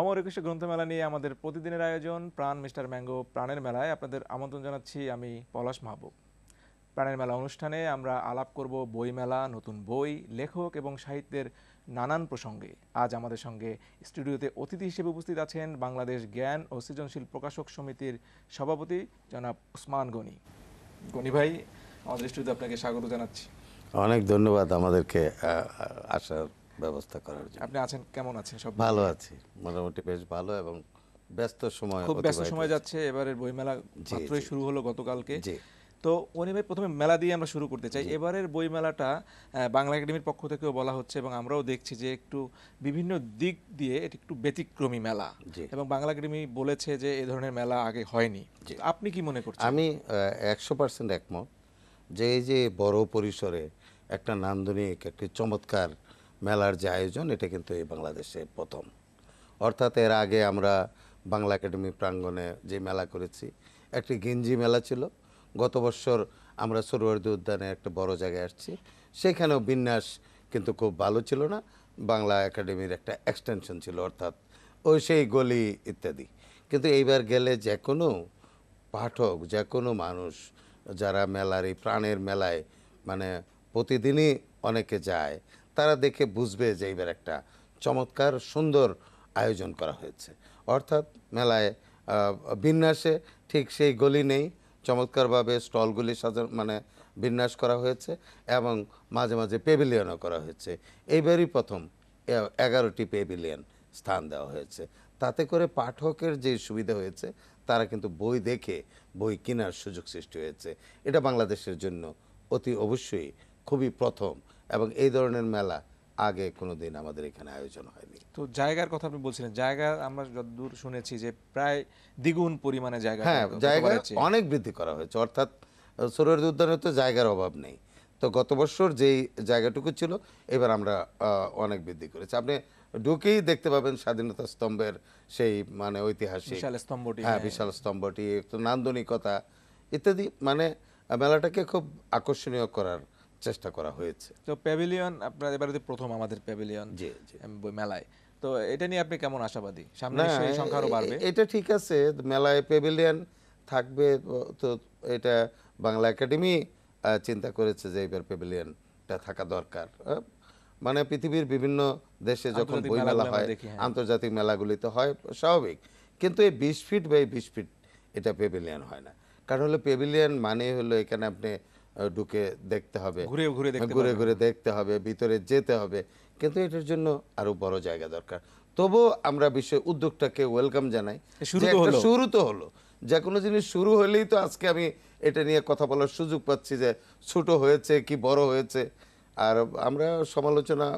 অমর একুশে গ্রন্থমেলা নিয়ে আমাদের প্রতিদিনের আয়োজন প্রাণ মিস্টার ম্যাঙ্গো প্রাণের মেলায় আপনাদের আমন্ত্রণ জানাচ্ছি আমি পলাশ মাহবুব প্রাণের মেলা অনুষ্ঠানে আমরা আলাপ করব বইমেলা নতুন বই লেখক এবং সাহিত্যের নানান প্রসঙ্গে আজ আমাদের সঙ্গে স্টুডিওতে অতিথি হিসেবে উপস্থিত আছেন বাংলাদেশ জ্ঞান ও সৃজনশীল প্রকাশক সমিতির সভাপতি জনাব উসমান গনি গনি ভাই আমাদের স্টুডিওতে আপনাকে স্বাগত জানাচ্ছি অনেক ধন্যবাদ আমাদেরকে আসার ব্যবস্থা করার জন্য আপনি আছেন কেমন আছেন সব ভালো আছি মোটামুটি বেশ ভালো এবং ব্যস্ত সময় খুব ব্যস্ত সময় যাচ্ছে এবারের বইমেলা মাত্রই শুরু হলো গতকালকে তো অনি ভাই প্রথমে মেলা দিয়ে আমরা শুরু করতে চাই এবারের মেলাটা বাংলা একাডেমির পক্ষ থেকেও বলা হচ্ছে এবং আমরাও দেখছি যে একটু বিভিন্ন দিক দিয়ে এটি একটু ব্যতিক্রমী মেলা এবং বাংলা একাডেমি বলেছে যে এ ধরনের মেলা আগে হয়নি আপনি কি মনে করছেন আমি একশো পার্সেন্ট একমত যে এই যে বড় পরিসরে একটা নান্দনিক একটি চমৎকার মেলার যে আয়োজন এটা কিন্তু এই বাংলাদেশে প্রথম অর্থাৎ এর আগে আমরা বাংলা একাডেমি প্রাঙ্গণে যে মেলা করেছি একটি গেঞ্জি মেলা ছিল গত বছর আমরা সরোয়ারদী উদ্যানে একটা বড় জায়গায় আসছি সেখানেও বিন্যাস কিন্তু খুব ভালো ছিল না বাংলা একাডেমির একটা এক্সটেনশন ছিল অর্থাৎ ওই সেই গলি ইত্যাদি কিন্তু এইবার গেলে যে কোনো পাঠক যে কোনো মানুষ যারা মেলার এই প্রাণের মেলায় মানে প্রতিদিনই অনেকে যায় তারা দেখে বুঝবে যে এইবার একটা চমৎকার সুন্দর আয়োজন করা হয়েছে অর্থাৎ মেলায় বিন্যাসে ঠিক সেই গলি নেই চমৎকারভাবে স্টলগুলি সাজা মানে বিন্যাস করা হয়েছে এবং মাঝে মাঝে পেভিলিয়নও করা হয়েছে এইবারই প্রথম এগারোটি পেভিলিয়ন স্থান দেওয়া হয়েছে তাতে করে পাঠকের যে সুবিধা হয়েছে তারা কিন্তু বই দেখে বই কেনার সুযোগ সৃষ্টি হয়েছে এটা বাংলাদেশের জন্য অতি অবশ্যই খুবই প্রথম এবং এই ধরনের মেলা আগে কোনো দিন আমাদের এখানে আয়োজন হয়নি তো জায়গার কথা আপনি বলছিলেন জায়গা আমরা যতদূর শুনেছি যে প্রায় দ্বিগুণ পরিমাণে জায়গা হ্যাঁ জায়গা অনেক বৃদ্ধি করা হয়েছে অর্থাৎ সৌরদ উদ্যানে তো জায়গার অভাব নেই তো গত বছর যেই জায়গাটুকু ছিল এবার আমরা অনেক বৃদ্ধি করেছি আপনি ঢুকেই দেখতে পাবেন স্বাধীনতা স্তম্ভের সেই মানে ঐতিহাসিক বিশাল স্তম্ভটি হ্যাঁ, হ্যাঁ। বিশাল স্তম্ভটি একটু নান্দনিকতা ইত্যাদি মানে মেলাটাকে খুব আকর্ষণীয় করার চেষ্টা করা হয়েছে তো প্যাভিলিয়ন আপনার এবারে প্রথম আমাদের প্যাভিলিয়ন জি জি মেলায় তো এটা নিয়ে আপনি কেমন আশাবাদী সামনে সেই সংখ্যা আরো বাড়বে এটা ঠিক আছে মেলায় প্যাভিলিয়ন থাকবে তো এটা বাংলা একাডেমি চিন্তা করেছে যে এবার প্যাভিলিয়নটা থাকা দরকার মানে পৃথিবীর বিভিন্ন দেশে যখন বই মেলা হয় হ্যাঁ। আন্তর্জাতিক মেলাগুলিতে হয় স্বাভাবিক কিন্তু এই বিশ ফিট বা এই বিশ ফিট এটা প্যাভিলিয়ন হয় না কারণ হলো প্যাভিলিয়ন মানে হলো এখানে আপনি ঢুকে দেখতে হবে ঘুরে ঘুরে ঘুরে ঘুরে দেখতে হবে ভিতরে যেতে হবে কিন্তু এটার জন্য আরো বড় জায়গা দরকার তবু আমরা বিশ্ব উদ্যোগটাকে ওয়েলকাম জানাই শুরু তো হলো যে কোনো জিনিস শুরু হলেই তো আজকে আমি এটা নিয়ে কথা বলার সুযোগ পাচ্ছি যে ছোট হয়েছে কি বড় হয়েছে আর আমরা সমালোচনা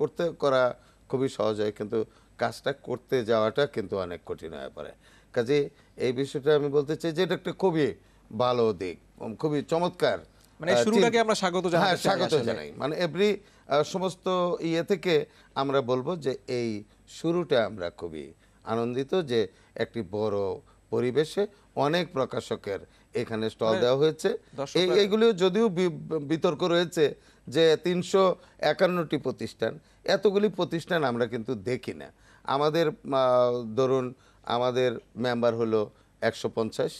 করতে করা খুবই সহজ হয় কিন্তু কাজটা করতে যাওয়াটা কিন্তু অনেক কঠিন হয়ে পড়ে কাজে এই বিষয়টা আমি বলতে চাই যে এটা একটা খুবই ভালো দিক খুবই চমৎকার মানে শুরুটাকে আমরা স্বাগত জানাই হ্যাঁ, স্বাগত জানাই মানে এভরি সমস্ত ইয়ে থেকে আমরা বলবো যে এই শুরুটা আমরা খুবই আনন্দিত যে একটি বড় পরিবেশে অনেক প্রকাশকের এখানে স্টল হ্যাঁ, দেওয়া হয়েছে এইগুলিও যদিও বিতর্ক রয়েছে যে তিনশো একান্নটি প্রতিষ্ঠান এতগুলি প্রতিষ্ঠান আমরা কিন্তু দেখি না আমাদের ধরুন আমাদের মেম্বার হলো একশো পঞ্চাশ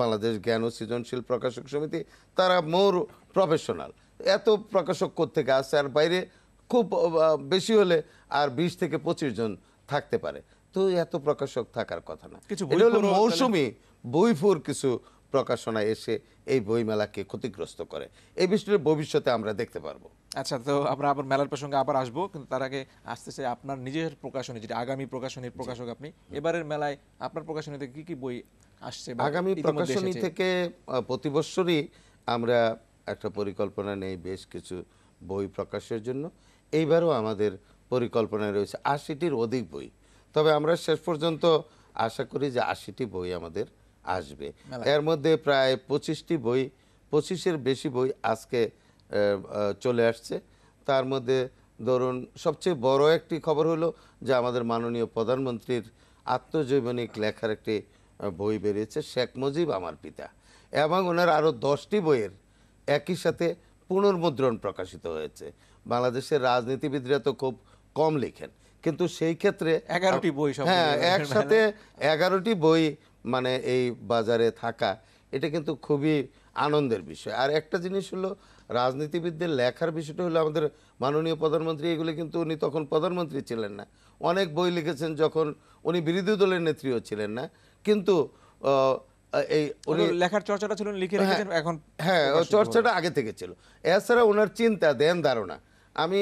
বাংলাদেশ জ্ঞান ও সৃজনশীল প্রকাশক সমিতি তারা মোর প্রফেশনাল এত প্রকাশক থেকে আসছে আর বাইরে খুব বেশি হলে আর বিশ থেকে পঁচিশ জন থাকতে পারে তো এত প্রকাশক থাকার কথা না কিছু মৌসুমি বইফুর কিছু প্রকাশনা এসে এই বইমেলাকে ক্ষতিগ্রস্ত করে এই বিষয়ে ভবিষ্যতে আমরা দেখতে পারবো আচ্ছা তো আমরা আবার মেলার প্রসঙ্গে আবার আসব কিন্তু তার আগে আসতে চাই আপনার নিজের প্রকাশনী যেটা আগামী প্রকাশনীর প্রকাশক আপনি এবারের মেলায় আপনার প্রকাশনীতে কি কি বই আসছে আগামী প্রকাশনী থেকে প্রতি বছরই আমরা একটা পরিকল্পনা নেই বেশ কিছু বই প্রকাশের জন্য এইবারও আমাদের পরিকল্পনা রয়েছে আশিটির অধিক বই তবে আমরা শেষ পর্যন্ত আশা করি যে আশিটি বই আমাদের আসবে এর মধ্যে প্রায় পঁচিশটি বই পঁচিশের বেশি বই আজকে চলে আসছে তার মধ্যে ধরুন সবচেয়ে বড় একটি খবর হলো যে আমাদের মাননীয় প্রধানমন্ত্রীর আত্মজৈবনিক লেখার একটি বই বেরিয়েছে শেখ মুজিব আমার পিতা এবং ওনার আরও দশটি বইয়ের একই সাথে পুনর্মুদ্রণ প্রকাশিত হয়েছে বাংলাদেশের রাজনীতিবিদরা তো খুব কম লিখেন কিন্তু সেই ক্ষেত্রে এগারোটি বই হ্যাঁ মানে। একসাথে এগারোটি বই মানে এই বাজারে থাকা এটা কিন্তু খুবই আনন্দের বিষয় আর একটা জিনিস হলো রাজনীতিবিদদের লেখার বিষয়টা হলো আমাদের মাননীয় প্রধানমন্ত্রী এগুলো কিন্তু উনি তখন প্রধানমন্ত্রী ছিলেন না অনেক বই লিখেছেন যখন উনি বিরোধী দলের নেত্রীও ছিলেন না কিন্তু এই উনি লেখার চর্চাটা ছিল লিখে হ্যাঁ, রেখেছেন এখন হ্যাঁ চর্চাটা আগে থেকে ছিল এছাড়া ওনার চিন্তা দেন ধারণা আমি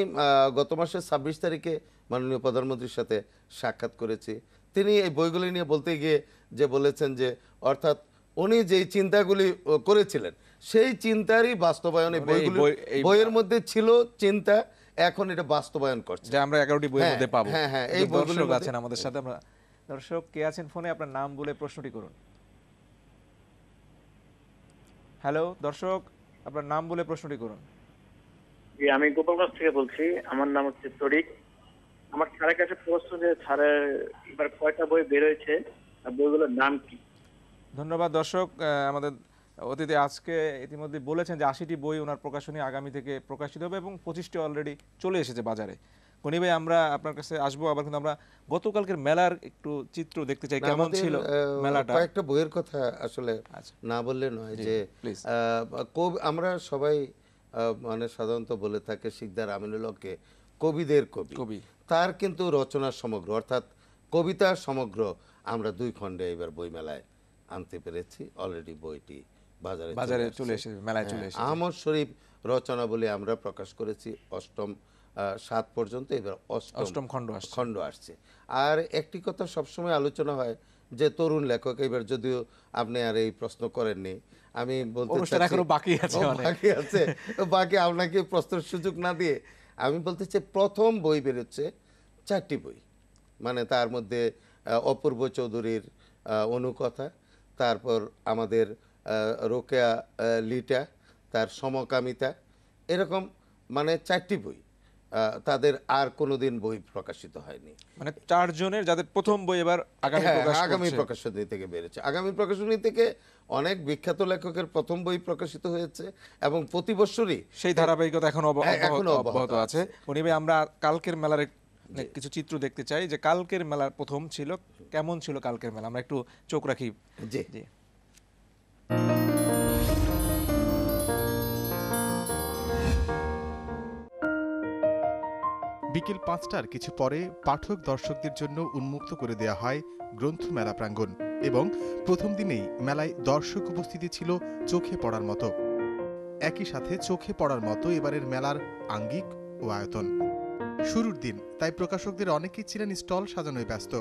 গত মাসের ছাব্বিশ তারিখে মাননীয় প্রধানমন্ত্রীর সাথে সাক্ষাৎ করেছি তিনি এই বইগুলি নিয়ে বলতে গিয়ে যে বলেছেন যে অর্থাৎ উনি যেই চিন্তাগুলি করেছিলেন সেই চিন্তারই বাস্তবায়ন মানে বইয়ের মধ্যে ছিল চিন্তা এখন এটা বাস্তবায়ন করছে আমরা এগারোটি বইয়ের হ্যাঁ, মধ্যে পাবো হ্যাঁ হ্যাঁ এই বইগুলো আছেন আমাদের সাথে আমরা দর্শক কে আছেন ফোনে আপনার নাম বলে প্রশ্নটি করুন হ্যালো দর্শক আপনার নাম বলে প্রশ্নটি করুন আমি গোপালগঞ্জ থেকে বলছি আমার নাম হচ্ছে তরিক আমার স্যারের কাছে প্রশ্ন যে স্যারের এবার কয়টা বই বের হয়েছে আর বইগুলোর নাম কি ধন্যবাদ দর্শক আমাদের অতীতে আজকে ইতিমধ্যে বলেছেন যে আশিটি বই ওনার প্রকাশনী আগামী থেকে প্রকাশিত হবে এবং পঁচিশটি অলরেডি চলে এসেছে বাজারে গনি ভাই আমরা আপনার কাছে আসবো আবার কিন্তু আমরা গতকালকের মেলার একটু চিত্র দেখতে চাই কেমন ছিল মেলাটা কয়েকটা বইয়ের কথা আসলে আচ্ছা। না বললে নয় যে কবি আমরা সবাই মানে সাধারণত বলে থাকে শিকদার আমিনুল হককে কবিদের কবি কবি তার কিন্তু রচনা সমগ্র অর্থাৎ কবিতা সমগ্র আমরা দুই খণ্ডে এবার বই মেলায় আনতে পেরেছি অলরেডি বইটি বাজারে বাজারে চলে এসেছে মেলায় চলে হ্যাঁ, এসেছে আহমদ শরীফ রচনা বলে আমরা প্রকাশ করেছি অষ্টম সাত পর্যন্ত এবার অষ্টম খণ্ড খণ্ড আসছে আর একটি কথা সবসময় আলোচনা হয় যে তরুণ লেখক এবার যদিও আপনি আর এই প্রশ্ন করেননি আমি বলতে এখনো বাকি আছে বাকি আছে বাকি আপনাকে প্রশ্নের সুযোগ না দিয়ে আমি বলতে চাই প্রথম বই বেরোচ্ছে চারটি বই মানে তার মধ্যে অপূর্ব চৌধুরীর অনুকথা তারপর আমাদের রোকেয়া লিটা তার সমকামিতা এরকম মানে চারটি বই তাদের আর কোনোদিন বই প্রকাশিত হয়নি মানে চারজনের যাদের প্রথম বই এবার আগামী হ্যাঁ, প্রকাশনী থেকে বেড়েছে আগামী প্রকাশনী থেকে অনেক বিখ্যাত লেখকের প্রথম বই প্রকাশিত হয়েছে এবং প্রতি বছরই সেই ধারাবাহিকতা এখন হ্যাঁ, অব্যাহত আছে উনি আমরা কালকের মেলার মানে কিছু চিত্র দেখতে চাই যে কালকের মেলার প্রথম ছিল কেমন ছিল কালকের মেলা আমরা একটু চোখ রাখি জি জি বিকেল পাঁচটার কিছু পরে পাঠক দর্শকদের জন্য উন্মুক্ত করে দেয়া হয় গ্রন্থমেলা প্রাঙ্গণ এবং প্রথম দিনেই মেলায় দর্শক উপস্থিতি ছিল চোখে পড়ার মতো একই সাথে চোখে পড়ার মতো এবারের মেলার আঙ্গিক ও আয়তন শুরুর দিন তাই প্রকাশকদের অনেকেই ছিলেন স্টল সাজানোয় ব্যস্ত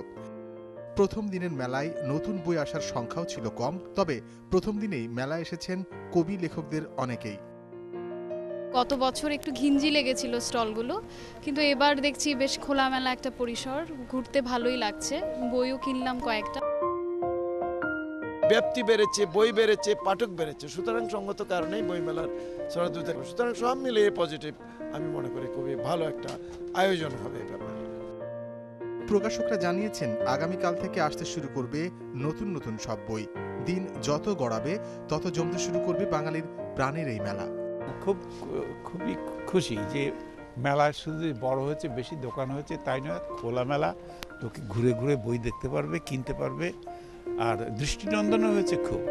প্রথম দিনের মেলায় নতুন বই আসার সংখ্যাও ছিল কম তবে প্রথম দিনেই মেলায় এসেছেন কবি লেখকদের অনেকেই গত বছর একটু ঘিঞ্জি লেগেছিল স্টলগুলো কিন্তু এবার দেখছি বেশ খোলামেলা একটা পরিসর ঘুরতে ভালোই লাগছে বইও কিনলাম কয়েকটা ব্যাপ্তি বেড়েছে বই বেড়েছে পাঠক বেড়েছে সুতরাং সঙ্গত কারণেই বইমেলার সরাদুতে সুতরাং সব মিলে পজিটিভ আমি মনে করি খুবই ভালো একটা আয়োজন হবে ব্যাপারে প্রকাশকরা জানিয়েছেন আগামীকাল থেকে আসতে শুরু করবে নতুন নতুন সব বই দিন যত গড়াবে তত জমতে শুরু করবে বাঙালির প্রাণের এই মেলা খুব খুবই খুশি যে মেলা শুধু বড় হয়েছে বেশি দোকান হয়েছে তাই নয় খোলা মেলা লোকে ঘুরে ঘুরে বই দেখতে পারবে কিনতে পারবে আর দৃষ্টিনন্দনও হয়েছে খুব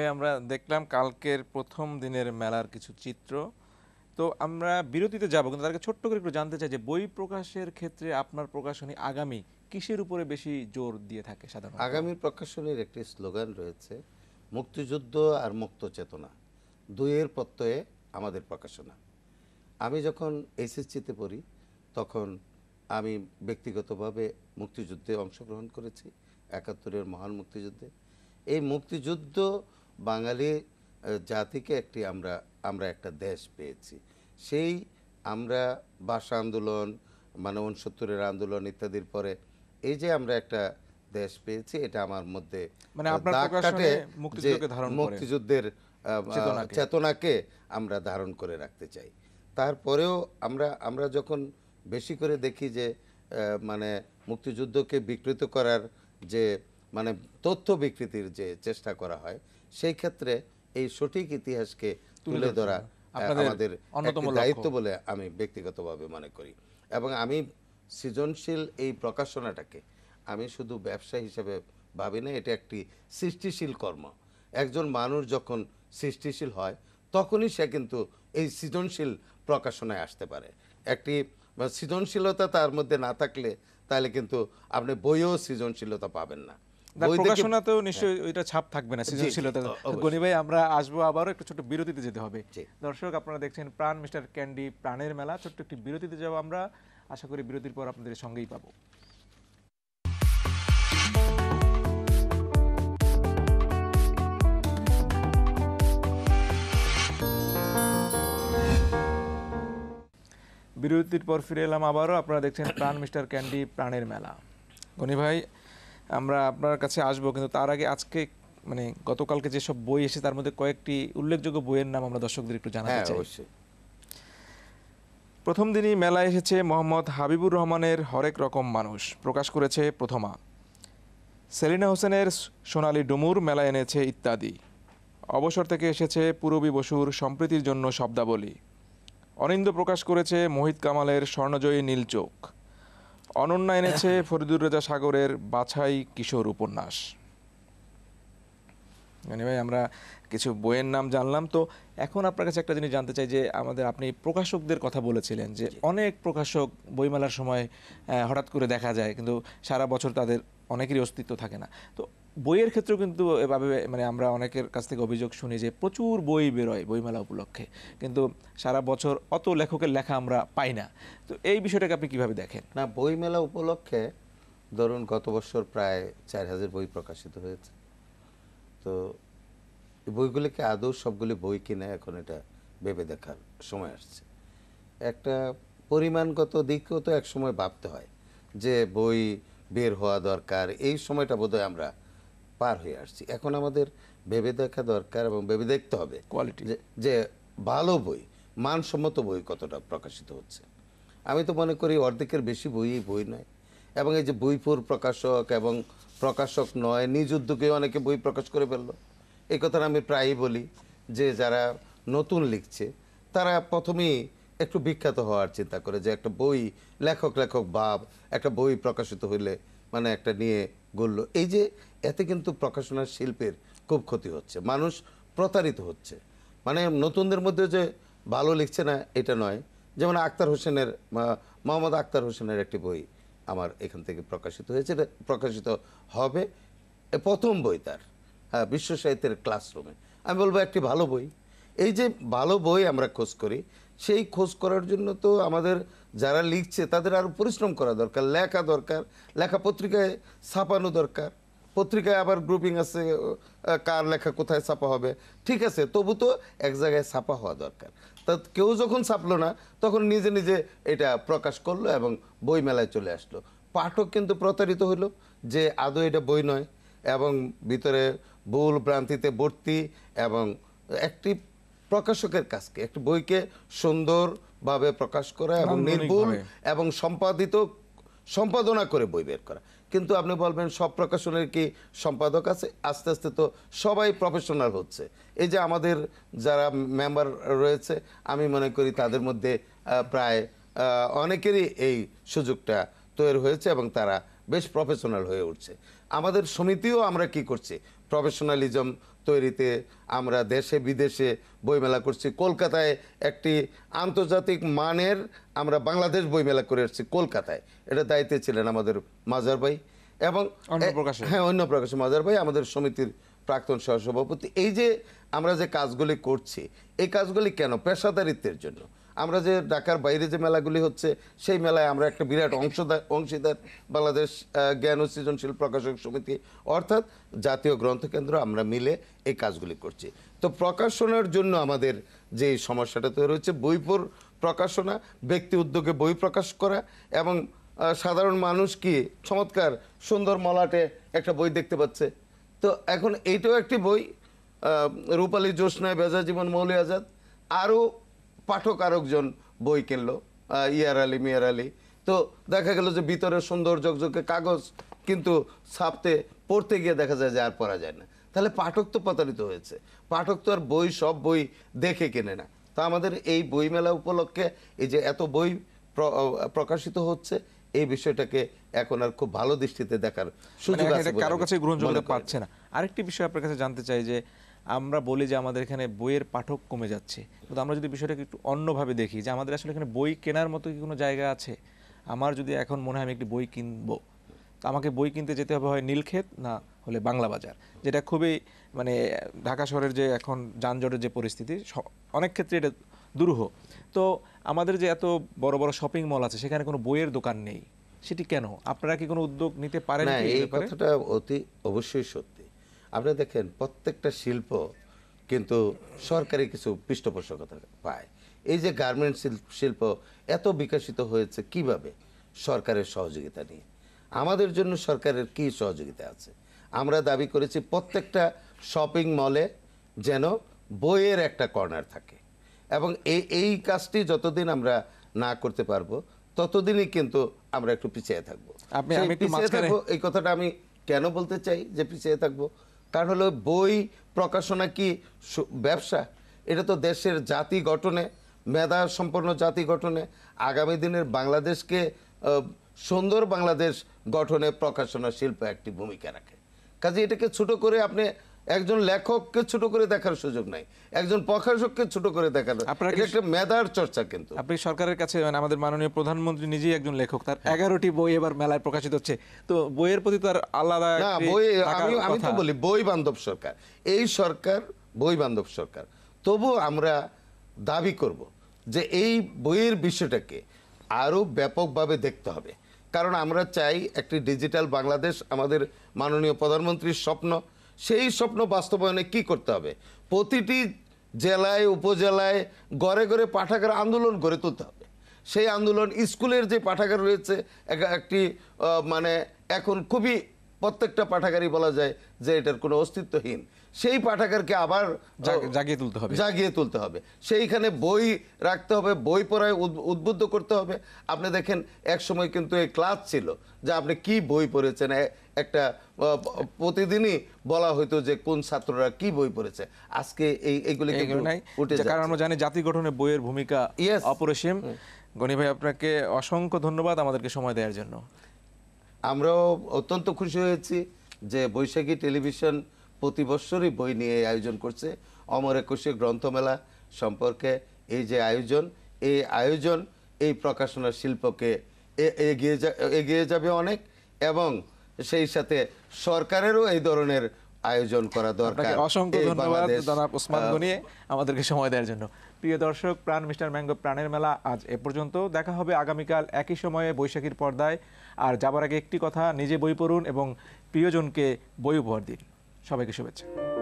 ভাই আমরা দেখলাম কালকের প্রথম দিনের মেলার কিছু চিত্র তো আমরা বিরতিতে যাব কিন্তু তার ছোট্ট করে একটু জানতে চাই যে বই প্রকাশের ক্ষেত্রে আপনার প্রকাশনী আগামী কিসের উপরে বেশি জোর দিয়ে থাকে সাধারণত আগামী প্রকাশনীর একটি স্লোগান রয়েছে মুক্তিযুদ্ধ আর মুক্ত চেতনা দুইয়ের প্রত্যয়ে আমাদের প্রকাশনা আমি যখন এসএসসিতে পড়ি তখন আমি ব্যক্তিগতভাবে মুক্তিযুদ্ধে অংশগ্রহণ করেছি একাত্তরের মহান মুক্তিযুদ্ধে এই মুক্তিযুদ্ধ বাঙালি জাতিকে একটি আমরা আমরা একটা দেশ পেয়েছি সেই আমরা ভাষা আন্দোলন মানে উনসত্তরের আন্দোলন ইত্যাদির পরে এই যে আমরা একটা দেশ পেয়েছি এটা আমার মধ্যে মানে মুক্তিযুদ্ধের চেতনাকে আমরা ধারণ করে রাখতে চাই তারপরেও আমরা আমরা যখন বেশি করে দেখি যে মানে মুক্তিযুদ্ধকে বিকৃত করার যে মানে তথ্য বিকৃতির যে চেষ্টা করা হয় সেই ক্ষেত্রে এই সঠিক ইতিহাসকে তুলে ধরা আমাদের দায়িত্ব বলে আমি ব্যক্তিগতভাবে মনে করি এবং আমি সৃজনশীল এই প্রকাশনাটাকে আমি শুধু ব্যবসা হিসেবে ভাবি না এটা একটি সৃষ্টিশীল কর্ম একজন মানুষ যখন সৃষ্টিশীল হয় তখনই সে কিন্তু এই সৃজনশীল প্রকাশনায় আসতে পারে একটি সৃজনশীলতা তার মধ্যে না থাকলে তাহলে কিন্তু আপনি বইও সৃজনশীলতা পাবেন না প্রকাশনাতেও হ্যাঁ। নিশ্চয়ই ওইটা ছাপ থাকবে না সৃজনশীলতা ভাই আমরা আসবো একটু বিরতিতে যেতে হবে দর্শক আপনারা দেখছেন প্রাণ মিস্টার ক্যান্ডি প্রাণের মেলা ছোট্ট একটি বিরতিতে আমরা আশা করি বিরতির পর আপনাদের সঙ্গেই পাবো বিরতির পর ফিরে এলাম আবারও আপনারা দেখছেন প্রাণ মিস্টার ক্যান্ডি প্রাণের মেলা গনি ভাই আমরা আপনার কাছে আসবো কিন্তু তার আগে আজকে মানে গতকালকে যেসব বই এসে তার মধ্যে কয়েকটি উল্লেখযোগ্য বইয়ের নাম আমরা দর্শকদের একটু জানাতে হ্যাঁ, চাই প্রথম দিনই মেলায় এসেছে মোহাম্মদ হাবিবুর রহমানের হরেক রকম মানুষ প্রকাশ করেছে প্রথমা সেলিনা হোসেনের সোনালি ডুমুর মেলা এনেছে ইত্যাদি অবসর থেকে এসেছে পূরবী বসুর সম্প্রীতির জন্য শব্দাবলী অনিন্দ প্রকাশ করেছে মোহিত কামালের স্বর্ণজয়ী নীলচোখ অনন্যা এনেছে ফরিদুর রেজা সাগরের বাছাই কিশোর উপন্যাস মানে ভাই আমরা কিছু বইয়ের নাম জানলাম তো এখন আপনার কাছে একটা জিনিস জানতে চাই যে আমাদের আপনি প্রকাশকদের কথা বলেছিলেন যে অনেক প্রকাশক বইমেলার সময় হঠাৎ করে দেখা যায় কিন্তু সারা বছর তাদের অনেকেরই অস্তিত্ব থাকে না তো বইয়ের ক্ষেত্রেও কিন্তু এভাবে মানে আমরা অনেকের কাছ থেকে অভিযোগ শুনি যে প্রচুর বই বেরোয় বইমেলা উপলক্ষে কিন্তু সারা বছর অত লেখকের লেখা আমরা পাই না তো এই বিষয়টাকে আপনি কিভাবে দেখেন না বইমেলা উপলক্ষে ধরুন গত বছর প্রায় চার হাজার বই প্রকাশিত হয়েছে তো বইগুলিকে আদৌ সবগুলি বই কিনে এখন এটা ভেবে দেখার সময় আসছে একটা পরিমাণগত দিকও তো এক সময় ভাবতে হয় যে বই বের হওয়া দরকার এই সময়টা বোধহয় আমরা পার হয়ে আসছি এখন আমাদের ভেবে দেখা দরকার এবং ভেবে দেখতে হবে কোয়ালিটি যে ভালো বই মানসম্মত বই কতটা প্রকাশিত হচ্ছে আমি তো মনে করি অর্ধেকের বেশি বইই বই নয় এবং এই যে বইপুর প্রকাশক এবং প্রকাশক নয় নিজ উদ্যোগে অনেকে বই প্রকাশ করে ফেললো এই কথাটা আমি প্রায়ই বলি যে যারা নতুন লিখছে তারা প্রথমেই একটু বিখ্যাত হওয়ার চিন্তা করে যে একটা বই লেখক লেখক ভাব একটা বই প্রকাশিত হইলে মানে একটা নিয়ে গড়লো এই যে এতে কিন্তু প্রকাশনার শিল্পের খুব ক্ষতি হচ্ছে মানুষ প্রতারিত হচ্ছে মানে নতুনদের মধ্যে যে ভালো লিখছে না এটা নয় যেমন আক্তার হোসেনের মোহাম্মদ আক্তার হোসেনের একটি বই আমার এখান থেকে প্রকাশিত হয়েছে প্রকাশিত হবে প্রথম বই তার হ্যাঁ বিশ্ব সাহিত্যের ক্লাসরুমে আমি বলবো একটি ভালো বই এই যে ভালো বই আমরা খোঁজ করি সেই খোঁজ করার জন্য তো আমাদের যারা লিখছে তাদের আরও পরিশ্রম করা দরকার লেখা দরকার লেখা পত্রিকায় ছাপানো দরকার পত্রিকায় আবার গ্রুপিং আছে কার লেখা কোথায় ছাপা হবে ঠিক আছে তবু তো এক জায়গায় ছাপা হওয়া দরকার তা কেউ যখন ছাপলো না তখন নিজে নিজে এটা প্রকাশ করলো এবং বই মেলায় চলে আসলো পাঠক কিন্তু প্রতারিত হলো যে আদৌ এটা বই নয় এবং ভিতরে ভুল ভ্রান্তিতে ভর্তি এবং একটি প্রকাশকের কাজকে একটি বইকে সুন্দর ভাবে প্রকাশ করা এবং নির্ভুল এবং সম্পাদিত সম্পাদনা করে বই বের করা কিন্তু আপনি বলবেন সব প্রকাশনের কি সম্পাদক আছে আস্তে আস্তে তো সবাই প্রফেশনাল হচ্ছে এই যে আমাদের যারা মেম্বার রয়েছে আমি মনে করি তাদের মধ্যে প্রায় অনেকেরই এই সুযোগটা তৈরি হয়েছে এবং তারা বেশ প্রফেশনাল হয়ে উঠছে আমাদের সমিতিও আমরা কি করছি প্রফেশনালিজম তৈরিতে আমরা দেশে বিদেশে বইমেলা করছি কলকাতায় একটি আন্তর্জাতিক মানের আমরা বাংলাদেশ বইমেলা করে এসেছি কলকাতায় এটা দায়িত্বে ছিলেন আমাদের মাজার ভাই এবং হ্যাঁ অন্য প্রকাশ মাজার ভাই আমাদের সমিতির প্রাক্তন সহসভাপতি এই যে আমরা যে কাজগুলি করছি এই কাজগুলি কেন পেশাদারিত্বের জন্য আমরা যে ঢাকার বাইরে যে মেলাগুলি হচ্ছে সেই মেলায় আমরা একটা বিরাট অংশদার অংশীদার বাংলাদেশ জ্ঞান ও সৃজনশীল প্রকাশক সমিতি অর্থাৎ জাতীয় গ্রন্থকেন্দ্র আমরা মিলে এই কাজগুলি করছি তো প্রকাশনার জন্য আমাদের যে সমস্যাটা তৈরি হচ্ছে বইপুর প্রকাশনা ব্যক্তি উদ্যোগে বই প্রকাশ করা এবং সাধারণ মানুষ কি চমৎকার সুন্দর মলাটে একটা বই দেখতে পাচ্ছে তো এখন এইটাও একটি বই রূপালী জোৎস্নায় বেজা জীবন মৌলী আজাদ আরও পাঠক আরেকজন বই কিনলো ইয়ার আলী মিয়ার আলী তো দেখা গেল যে ভিতরে সুন্দর জকজকে কাগজ কিন্তু ছাপতে পড়তে গিয়ে দেখা যায় যে আর পড়া যায় না তাহলে পাঠক তো প্রতারিত হয়েছে পাঠক তো আর বই সব বই দেখে কেনে না তো আমাদের এই বই মেলা উপলক্ষে এই যে এত বই প্রকাশিত হচ্ছে এই বিষয়টাকে এখন আর খুব ভালো দৃষ্টিতে দেখার সুযোগ মানে আছে কারো কাছে গ্রহণযোগ্য পাচ্ছে না আরেকটি বিষয় আপনার কাছে জানতে চাই যে আমরা বলি যে আমাদের এখানে বইয়ের পাঠক কমে যাচ্ছে কিন্তু আমরা যদি বিষয়টাকে একটু অন্যভাবে দেখি যে আমাদের আসলে এখানে বই কেনার মতো কি কোনো জায়গা আছে আমার যদি এখন মনে হয় আমি একটি বই কিনবো আমাকে বই কিনতে যেতে হবে হয় নীলক্ষেত না হলে বাংলা বাজার যেটা খুবই মানে ঢাকা শহরের যে এখন যানজটের যে পরিস্থিতি অনেক ক্ষেত্রে এটা দুরূহ তো আমাদের যে এত বড় বড় শপিং মল আছে সেখানে কোনো বইয়ের দোকান নেই সেটি কেন আপনারা কি কোনো উদ্যোগ নিতে পারেন এই কথাটা অতি অবশ্যই সত্যি আপনি দেখেন প্রত্যেকটা শিল্প কিন্তু সরকারি কিছু পৃষ্ঠপোষকতা পায় এই যে গার্মেন্ট শিল্প এত বিকশিত হয়েছে কিভাবে সরকারের সহযোগিতা নিয়ে আমাদের জন্য সরকারের কি সহযোগিতা আছে আমরা দাবি করেছি প্রত্যেকটা শপিং মলে যেন বইয়ের একটা কর্নার থাকে এবং এই এই কাজটি যতদিন আমরা না করতে পারবো ততদিনই কিন্তু আমরা একটু পিছিয়ে থাকবো পিছিয়ে থাকবো এই কথাটা আমি কেন বলতে চাই যে পিছিয়ে থাকবো কারণ হলো বই প্রকাশনা কি ব্যবসা এটা তো দেশের জাতি গঠনে মেধা সম্পন্ন জাতি গঠনে আগামী দিনের বাংলাদেশকে সুন্দর বাংলাদেশ গঠনে প্রকাশনা শিল্প একটি ভূমিকা রাখে কাজে এটাকে ছোট করে আপনি একজন লেখককে ছোট করে দেখার সুযোগ নাই একজন প্রকাশককে ছোট করে দেখার একটা মেধার চর্চা কিন্তু আপনি সরকারের কাছে মানে আমাদের মাননীয় প্রধানমন্ত্রী নিজেই একজন লেখক তার হ্যাঁ। এগারোটি বই এবার মেলায় প্রকাশিত হচ্ছে তো বইয়ের প্রতি তার আলাদা বই আমি আমি তো বলি বই বান্ধব সরকার এই সরকার বই বান্ধব সরকার তবু আমরা দাবি করব যে এই বইয়ের বিষয়টাকে আরও ব্যাপকভাবে দেখতে হবে কারণ আমরা চাই একটি ডিজিটাল বাংলাদেশ আমাদের মাননীয় প্রধানমন্ত্রীর স্বপ্ন সেই স্বপ্ন বাস্তবায়নে কি করতে হবে প্রতিটি জেলায় উপজেলায় গড়ে গড়ে পাঠাগার আন্দোলন গড়ে তুলতে হবে সেই আন্দোলন স্কুলের যে পাঠাগার রয়েছে একটি মানে এখন খুবই প্রত্যেকটা পাঠাগারই বলা যায় যে এটার কোনো অস্তিত্বহীন সেই পাঠাগারকে আবার জাগিয়ে তুলতে হবে জাগিয়ে তুলতে হবে সেইখানে বই রাখতে হবে বই পড়ায় উদ্বুদ্ধ করতে হবে আপনি দেখেন এক সময় কিন্তু এই ক্লাস ছিল যে আপনি কি বই পড়েছেন একটা প্রতিদিনই বলা হইতো যে কোন ছাত্ররা কি বই পড়েছে আজকে এই এগুলি উঠে কারণ আমরা জানি জাতি গঠনে বইয়ের ভূমিকা অপরিসীম গণি ভাই আপনাকে অসংখ্য ধন্যবাদ আমাদেরকে সময় দেওয়ার জন্য আমরাও অত্যন্ত খুশি হয়েছি যে বৈশাখী টেলিভিশন প্রতি বছরই বই নিয়ে আয়োজন করছে অমর একুশে গ্রন্থমেলা সম্পর্কে এই যে আয়োজন এই আয়োজন এই প্রকাশনা শিল্পকে এগিয়ে এগিয়ে যাবে অনেক এবং সেই সাথে সরকারেরও এই ধরনের আয়োজন করা দরকার অসংখ্য ধন্যবাদ জনাব ওসমান গনিয়ে আমাদেরকে সময় দেওয়ার জন্য প্রিয় দর্শক প্রাণ মিস্টার ম্যাঙ্গো প্রাণের মেলা আজ এ পর্যন্ত দেখা হবে আগামীকাল একই সময়ে বৈশাখীর পর্দায় আর যাবার আগে একটি কথা নিজে বই পড়ুন এবং প্রিয়জনকে বই উপহার দিন সবাইকে শুভেচ্ছা